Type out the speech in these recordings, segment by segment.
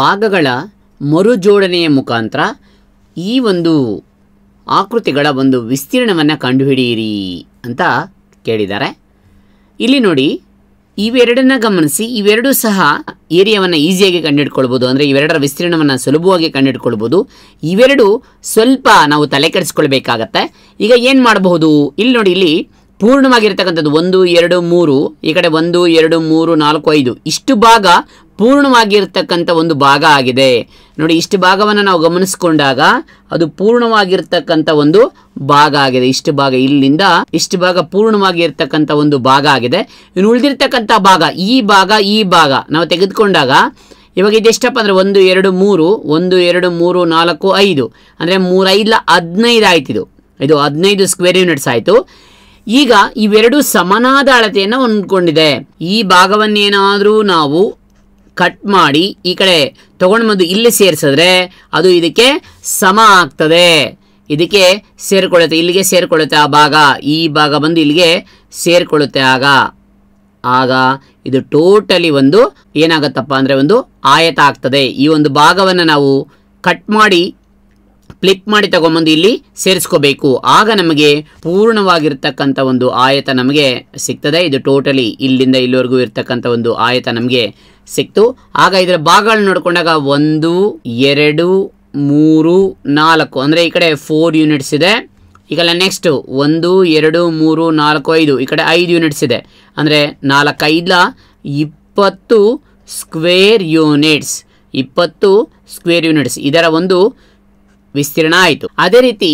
ಭಾಗಗಳ ಮರುಜೋಡಣೆಯ ಮುಖಾಂತರ ಈ ಒಂದು ಆಕೃತಿಗಳ ಒಂದು ವಿಸ್ತೀರ್ಣವನ್ನು ಕಂಡುಹಿಡಿಯಿರಿ ಅಂತ ಕೇಳಿದ್ದಾರೆ ಇಲ್ಲಿ ನೋಡಿ ಇವೆರಡನ್ನ ಗಮನಿಸಿ ಇವೆರಡೂ ಸಹ ಏರಿಯಾವನ್ನು ಈಸಿಯಾಗಿ ಕಂಡುಹಿಡ್ಕೊಳ್ಬೋದು ಅಂದರೆ ಇವೆರಡರ ವಿಸ್ತೀರ್ಣವನ್ನು ಸುಲಭವಾಗಿ ಕಂಡುಹಿಡ್ಕೊಳ್ಬೋದು ಇವೆರಡು ಸ್ವಲ್ಪ ನಾವು ತಲೆ ಕೆಡಿಸ್ಕೊಳ್ಬೇಕಾಗತ್ತೆ ಈಗ ಏನು ಮಾಡಬಹುದು ಇಲ್ಲಿ ನೋಡಿ ಇಲ್ಲಿ ಪೂರ್ಣವಾಗಿರ್ತಕ್ಕಂಥದ್ದು ಒಂದು ಎರಡು ಮೂರು ಈ ಕಡೆ ಒಂದು ಎರಡು ಮೂರು ನಾಲ್ಕು ಐದು ಇಷ್ಟು ಭಾಗ ಪೂರ್ಣವಾಗಿರ್ತಕ್ಕಂಥ ಒಂದು ಭಾಗ ಆಗಿದೆ ನೋಡಿ ಇಷ್ಟು ಭಾಗವನ್ನು ನಾವು ಗಮನಿಸ್ಕೊಂಡಾಗ ಅದು ಪೂರ್ಣವಾಗಿರ್ತಕ್ಕಂಥ ಒಂದು ಭಾಗ ಆಗಿದೆ ಇಷ್ಟು ಭಾಗ ಇಲ್ಲಿಂದ ಇಷ್ಟು ಭಾಗ ಪೂರ್ಣವಾಗಿ ಇರ್ತಕ್ಕಂಥ ಒಂದು ಭಾಗ ಆಗಿದೆ ಇನ್ನು ಉಳಿದಿರ್ತಕ್ಕಂಥ ಭಾಗ ಈ ಭಾಗ ಈ ಭಾಗ ನಾವು ತೆಗೆದುಕೊಂಡಾಗ ಇವಾಗ ಇದೆಷ್ಟಪ್ಪ ಅಂದರೆ ಒಂದು ಎರಡು ಮೂರು ಒಂದು ಎರಡು ಮೂರು ನಾಲ್ಕು ಐದು ಅಂದರೆ ಮೂರೈದಲ ಹದಿನೈದು ಆಯ್ತು ಇದು ಇದು ಹದಿನೈದು ಸ್ಕ್ವೇರ್ ಯೂನಿಟ್ಸ್ ಆಯಿತು ಈಗ ಇವೆರಡು ಸಮನಾದ ಅಳತೆಯನ್ನು ಹೊಂದ್ಕೊಂಡಿದೆ ಈ ಭಾಗವನ್ನೇನಾದರೂ ನಾವು ಕಟ್ ಮಾಡಿ ಈ ಕಡೆ ತಗೊಂಡು ಬಂದು ಇಲ್ಲಿ ಸೇರಿಸಿದ್ರೆ ಅದು ಇದಕ್ಕೆ ಸಮ ಆಗ್ತದೆ ಇದಕ್ಕೆ ಸೇರಿಕೊಳ್ಳುತ್ತೆ ಇಲ್ಲಿಗೆ ಸೇರಿಕೊಳ್ಳುತ್ತೆ ಆ ಭಾಗ ಈ ಭಾಗ ಬಂದು ಇಲ್ಲಿಗೆ ಸೇರಿಕೊಳ್ಳುತ್ತೆ ಆಗ ಆಗ ಇದು ಟೋಟಲಿ ಒಂದು ಏನಾಗುತ್ತಪ್ಪ ಅಂದರೆ ಒಂದು ಆಯತ ಆಗ್ತದೆ ಈ ಒಂದು ಭಾಗವನ್ನು ನಾವು ಕಟ್ ಮಾಡಿ ಫ್ಲಿಪ್ ಮಾಡಿ ತಗೊಂಬಂದು ಇಲ್ಲಿ ಸೇರಿಸ್ಕೋಬೇಕು ಆಗ ನಮಗೆ ಪೂರ್ಣವಾಗಿರ್ತಕ್ಕಂಥ ಒಂದು ಆಯತ ನಮಗೆ ಸಿಗ್ತದೆ ಇದು ಟೋಟಲಿ ಇಲ್ಲಿಂದ ಇಲ್ಲಿವರೆಗೂ ಇರ್ತಕ್ಕಂಥ ಒಂದು ಆಯತ ನಮಗೆ ಸಿಕ್ತು ಆಗ ಇದರ ಭಾಗಗಳನ್ನ ನೋಡಿಕೊಂಡಾಗ ಒಂದು ಎರಡು ಮೂರು ನಾಲ್ಕು ಅಂದರೆ ಈ ಕಡೆ ಫೋರ್ ಯೂನಿಟ್ಸ್ ಇದೆ ಈಗಲ್ಲ ನೆಕ್ಸ್ಟು ಒಂದು ಎರಡು ಮೂರು ನಾಲ್ಕು ಐದು ಈ ಕಡೆ ಐದು ಯೂನಿಟ್ಸ್ ಇದೆ ಅಂದರೆ ನಾಲ್ಕೈದ ಇಪ್ಪತ್ತು ಸ್ಕ್ವೇರ್ ಯೂನಿಟ್ಸ್ ಇಪ್ಪತ್ತು ಸ್ಕ್ವೇರ್ ಯೂನಿಟ್ಸ್ ಇದರ ಒಂದು ವಿಸ್ತೀರ್ಣ ಆಯಿತು ಅದೇ ರೀತಿ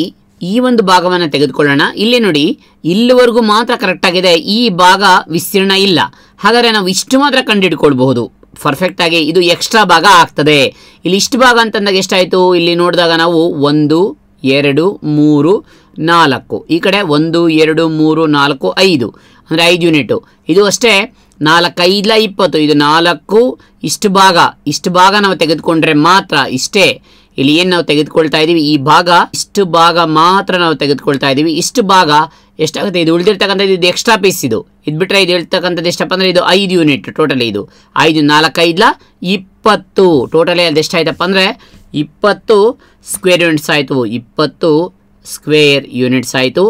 ಈ ಒಂದು ಭಾಗವನ್ನು ತೆಗೆದುಕೊಳ್ಳೋಣ ಇಲ್ಲಿ ನೋಡಿ ಇಲ್ಲಿವರೆಗೂ ಮಾತ್ರ ಕರೆಕ್ಟ್ ಆಗಿದೆ ಈ ಭಾಗ ವಿಸ್ತೀರ್ಣ ಇಲ್ಲ ಹಾಗಾದರೆ ನಾವು ಇಷ್ಟು ಮಾತ್ರ ಕಂಡುಹಿಡ್ಕೊಳ್ಬಹುದು ಪರ್ಫೆಕ್ಟ್ ಆಗಿ ಇದು ಎಕ್ಸ್ಟ್ರಾ ಭಾಗ ಆಗ್ತದೆ ಇಲ್ಲಿ ಇಷ್ಟು ಭಾಗ ಅಂತಂದಾಗ ಎಷ್ಟಾಯಿತು ಇಲ್ಲಿ ನೋಡಿದಾಗ ನಾವು ಒಂದು ಎರಡು ಮೂರು ನಾಲ್ಕು ಈ ಕಡೆ ಒಂದು ಎರಡು ಮೂರು ನಾಲ್ಕು ಐದು ಅಂದರೆ ಐದು ಯೂನಿಟು ಇದು ಅಷ್ಟೇ ನಾಲ್ಕೈದಲ ಇಪ್ಪತ್ತು ಇದು ನಾಲ್ಕು ಇಷ್ಟು ಭಾಗ ಇಷ್ಟು ಭಾಗ ನಾವು ತೆಗೆದುಕೊಂಡ್ರೆ ಮಾತ್ರ ಇಷ್ಟೇ ಇಲ್ಲಿ ಏನು ನಾವು ತೆಗೆದುಕೊಳ್ತಾ ಇದ್ದೀವಿ ಈ ಭಾಗ ಇಷ್ಟು ಭಾಗ ಮಾತ್ರ ನಾವು ತೆಗೆದುಕೊಳ್ತಾ ಇದ್ದೀವಿ ಇಷ್ಟು ಭಾಗ ಎಷ್ಟಾಗುತ್ತೆ ಇದು ಉಳಿದಿರ್ತಕ್ಕಂಥದ್ದು ಇದು ಎಕ್ಸ್ಟ್ರಾ ಪೀಸ್ ಇದು ಇದು ಬಿಟ್ಟರೆ ಇದು ಹೇಳ್ತಕ್ಕಂಥದ್ದು ಎಷ್ಟಪ್ಪ ಅಂದರೆ ಇದು ಐದು ಯೂನಿಟ್ ಟೋಟಲಿ ಇದು ಐದು ನಾಲ್ಕೈದಲ ಇಪ್ಪತ್ತು ಟೋಟಲಿ ಅದು ಎಷ್ಟಾಯ್ತಪ್ಪ ಅಂದರೆ ಇಪ್ಪತ್ತು ಸ್ಕ್ವೇರ್ ಯೂನಿಟ್ಸ್ ಆಯಿತು ಇಪ್ಪತ್ತು ಸ್ಕ್ವೇರ್ ಯೂನಿಟ್ಸ್ ಆಯಿತು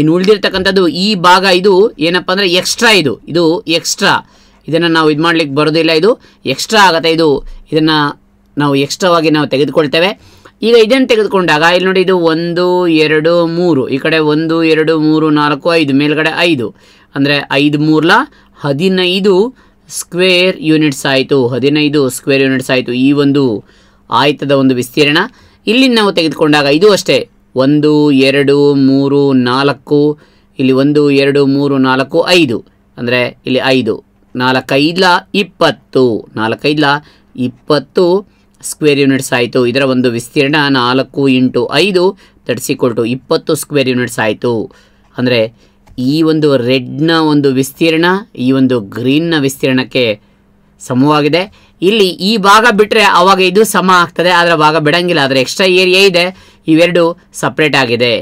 ಇನ್ನು ಉಳಿದಿರ್ತಕ್ಕಂಥದ್ದು ಈ ಭಾಗ ಇದು ಏನಪ್ಪ ಅಂದರೆ ಎಕ್ಸ್ಟ್ರಾ ಇದು ಇದು ಎಕ್ಸ್ಟ್ರಾ ಇದನ್ನು ನಾವು ಇದು ಮಾಡಲಿಕ್ಕೆ ಬರೋದಿಲ್ಲ ಇದು ಎಕ್ಸ್ಟ್ರಾ ಆಗುತ್ತೆ ಇದು ಇದನ್ನು ನಾವು ಎಕ್ಸ್ಟ್ರಾವಾಗಿ ನಾವು ತೆಗೆದುಕೊಳ್ತೇವೆ ಈಗ ಇದನ್ನು ತೆಗೆದುಕೊಂಡಾಗ ಇಲ್ಲಿ ನೋಡಿ ಇದು ಒಂದು ಎರಡು ಮೂರು ಈ ಕಡೆ ಒಂದು ಎರಡು ಮೂರು ನಾಲ್ಕು ಐದು ಮೇಲ್ಗಡೆ ಐದು ಅಂದರೆ ಐದು ಮೂರ್ಲ ಹದಿನೈದು ಸ್ಕ್ವೇರ್ ಯೂನಿಟ್ಸ್ ಆಯಿತು ಹದಿನೈದು ಸ್ಕ್ವೇರ್ ಯೂನಿಟ್ಸ್ ಆಯಿತು ಈ ಒಂದು ಆಯ್ತದ ಒಂದು ವಿಸ್ತೀರ್ಣ ಇಲ್ಲಿ ನಾವು ತೆಗೆದುಕೊಂಡಾಗ ಇದು ಅಷ್ಟೇ ಒಂದು ಎರಡು ಮೂರು ನಾಲ್ಕು ಇಲ್ಲಿ ಒಂದು ಎರಡು ಮೂರು ನಾಲ್ಕು ಐದು ಅಂದರೆ ಇಲ್ಲಿ ಐದು ನಾಲ್ಕೈದ್ಲ ಇಪ್ಪತ್ತು ನಾಲ್ಕೈದ್ಲ ಇಪ್ಪತ್ತು ಸ್ಕ್ವೇರ್ ಯೂನಿಟ್ಸ್ ಆಯಿತು ಇದರ ಒಂದು ವಿಸ್ತೀರ್ಣ ನಾಲ್ಕು ಇಂಟು ಐದು ತಡಿಸಿಕೊಟ್ಟು ಇಪ್ಪತ್ತು ಸ್ಕ್ವೇರ್ ಯೂನಿಟ್ಸ್ ಆಯಿತು ಅಂದರೆ ಈ ಒಂದು ರೆಡ್ನ ಒಂದು ವಿಸ್ತೀರ್ಣ ಈ ಒಂದು ಗ್ರೀನ್ನ ವಿಸ್ತೀರ್ಣಕ್ಕೆ ಸಮವಾಗಿದೆ ಇಲ್ಲಿ ಈ ಭಾಗ ಬಿಟ್ಟರೆ ಆವಾಗ ಇದು ಸಮ ಆಗ್ತದೆ ಅದರ ಭಾಗ ಬಿಡಂಗಿಲ್ಲ ಆದರೆ ಎಕ್ಸ್ಟ್ರಾ ಏರಿಯಾ ಇದೆ ಇವೆರಡು ಸಪ್ರೇಟ್ ಆಗಿದೆ